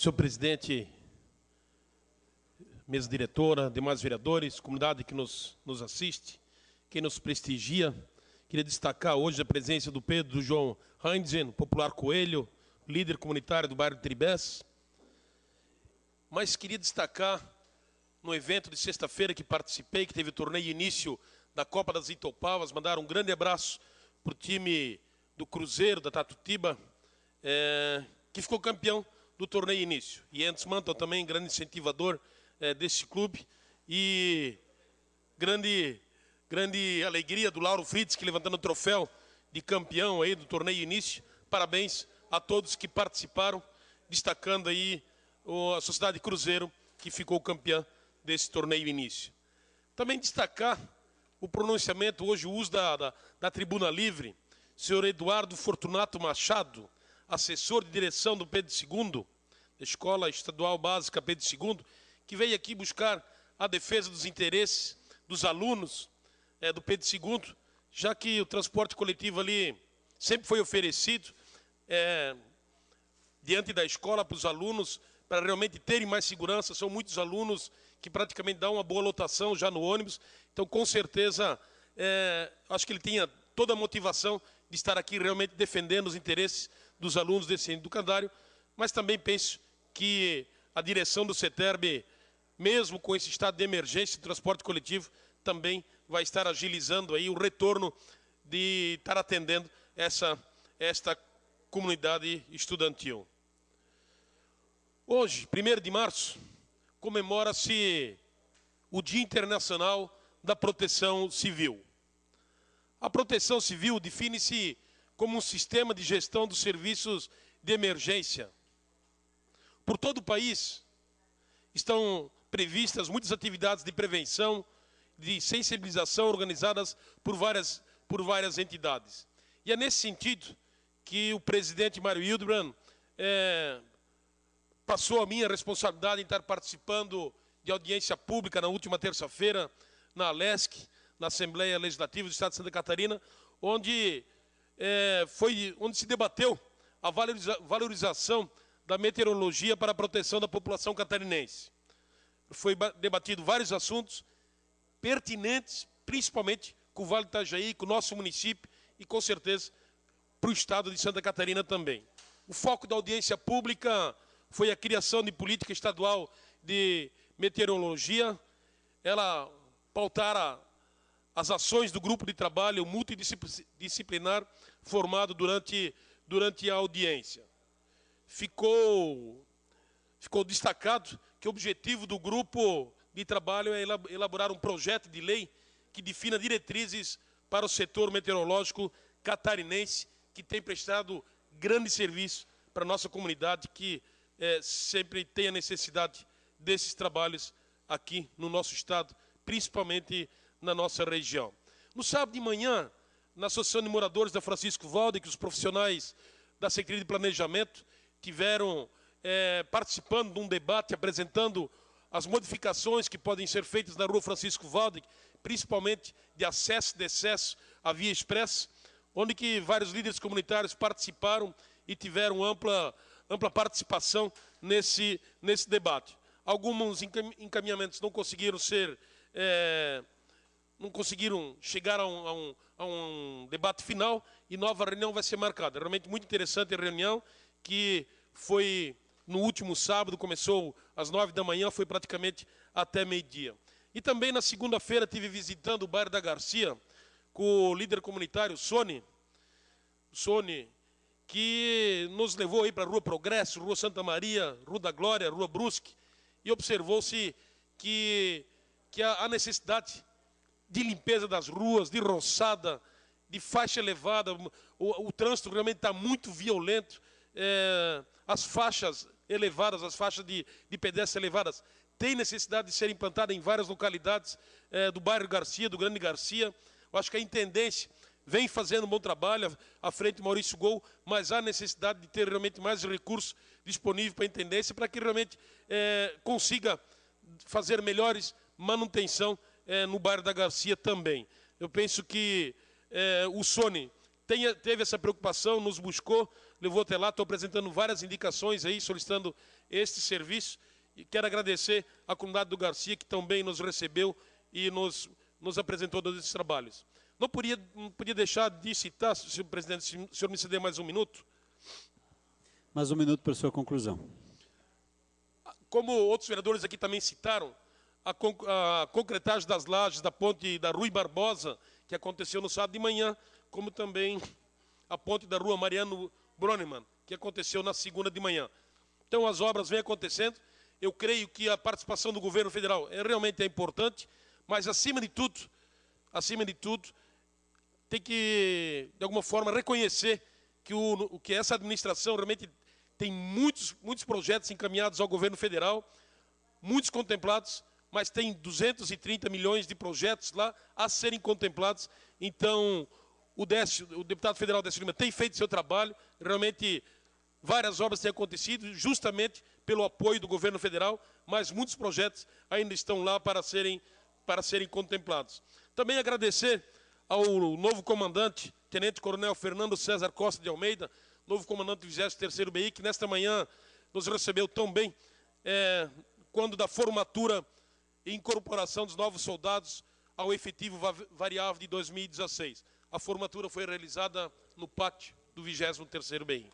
Senhor presidente, mesa diretora, demais vereadores, comunidade que nos, nos assiste, quem nos prestigia, queria destacar hoje a presença do Pedro do João Heinzen, popular coelho, líder comunitário do bairro de Tribés. Mas queria destacar no evento de sexta-feira que participei, que teve o torneio início da Copa das Itopavas, mandar um grande abraço para o time do Cruzeiro, da Tatutiba, é, eh, que ficou campeão do torneio início. E antes Manton também, grande incentivador é, eh, deste clube. E grande, grande alegria do Lauro Fritz, que levantando o troféu de campeão aí do torneio início. Parabéns a todos que participaram, destacando aí a Sociedade Cruzeiro, que ficou campeã desse torneio início. Também destacar o pronunciamento, hoje o uso da, da, da tribuna livre, senhor Eduardo Fortunato Machado, assessor de direção do Pedro II, Escola Estadual Básica Pedro II, que veio aqui buscar a defesa dos interesses dos alunos é, do Pedro II, já que o transporte coletivo ali sempre foi oferecido é, diante da escola para os alunos, para realmente terem mais segurança. São muitos alunos que praticamente dão uma boa lotação já no ônibus. Então, com certeza, é, acho que ele tinha toda a motivação de estar aqui realmente defendendo os interesses dos alunos desse ensino do Candário, mas também penso que a direção do CETERB, mesmo com esse estado de emergência de transporte coletivo, também vai estar agilizando aí o retorno de estar atendendo essa esta comunidade estudantil. Hoje, 1 de março, comemora-se o Dia Internacional da Proteção Civil. A proteção civil define-se como um sistema de gestão dos serviços de emergência por todo o país. Estão previstas muitas atividades de prevenção, de sensibilização organizadas por várias, por várias entidades. E é nesse sentido que o presidente Mário Hildebrand é, passou a minha responsabilidade em estar participando de audiência pública na última terça-feira na Alesc, na Assembleia Legislativa do Estado de Santa Catarina, onde, é, foi, onde se debateu a valoriza, valorização da Meteorologia para a Proteção da População Catarinense. Foi debatido vários assuntos pertinentes, principalmente com o Vale do Itajaí, com o nosso município e, com certeza, para o Estado de Santa Catarina também. O foco da audiência pública foi a criação de política estadual de meteorologia. Ela pautara as ações do grupo de trabalho multidisciplinar formado durante, durante a audiência ficou, ficou destacado que o objetivo do grupo de trabalho é elaborar um projeto de lei que defina diretrizes para o setor meteorológico catarinense, que tem prestado grande serviço para a nossa comunidade, que é, sempre tem a necessidade desses trabalhos aqui no nosso estado, principalmente na nossa região. No sábado de manhã, na Associação de Moradores da Francisco Valde, que os profissionais da Secretaria de Planejamento tiveram é, participando de um debate, apresentando as modificações que podem ser feitas na rua Francisco Valde, principalmente de acesso e decesso à via expressa, onde que vários líderes comunitários participaram e tiveram ampla, ampla participação nesse, nesse debate. Alguns encaminhamentos não conseguiram ser, é, não conseguiram chegar a um, a, um, a um debate final e nova reunião vai ser marcada. É realmente muito interessante a reunião que foi no último sábado, começou às nove da manhã, foi praticamente até meio-dia. E também na segunda-feira tive visitando o bairro da Garcia com o líder comunitário Sony, Sony, que nos levou aí para a Rua Progresso, Rua Santa Maria, Rua da Glória, Rua Brusque, e observou-se que, que a necessidade de limpeza das ruas, de roçada, de faixa elevada, o, o trânsito realmente está muito violento é, as faixas elevadas, as faixas de, de pedestres elevadas, tem necessidade de ser implantada em várias localidades é, do bairro Garcia, do Grande Garcia. Eu acho que a intendência vem fazendo um bom trabalho à frente Maurício Gol, mas há necessidade de ter realmente mais recursos disponíveis para a intendência para que realmente é, consiga fazer melhores manutenção é, no bairro da Garcia também. Eu penso que é, o Sony tenha, teve essa preocupação, nos buscou, levou até lá. Estou apresentando várias indicações aí, solicitando este serviço. E quero agradecer à comunidade do Garcia, que também nos recebeu e nos, nos apresentou todos esses trabalhos. Não podia, não podia deixar de citar, senhor presidente, se o senhor me ceder mais um minuto. Mais um minuto para a sua conclusão. Como outros vereadores aqui também citaram, a, conc a concretagem das lajes da ponte da Rui Barbosa, que aconteceu no sábado de manhã, como também a ponte da rua Mariano Broneman, que aconteceu na segunda de manhã. Então as obras vêm acontecendo. Eu creio que a participação do governo federal é, realmente é importante, mas acima de tudo, acima de tudo, tem que de alguma forma reconhecer que o que essa administração realmente tem muitos muitos projetos encaminhados ao governo federal, muitos contemplados, mas tem 230 milhões de projetos lá a serem contemplados. Então, o, Décio, o deputado federal Décio Lima tem feito seu trabalho, realmente várias obras têm acontecido, justamente pelo apoio do governo federal, mas muitos projetos ainda estão lá para serem, para serem contemplados. Também agradecer ao novo comandante, Tenente Coronel Fernando César Costa de Almeida, novo comandante do 23º BI, que nesta manhã nos recebeu tão bem, é, quando da formatura e incorporação dos novos soldados ao efetivo variável de 2016. A formatura foi realizada no pátio do 23º BEI.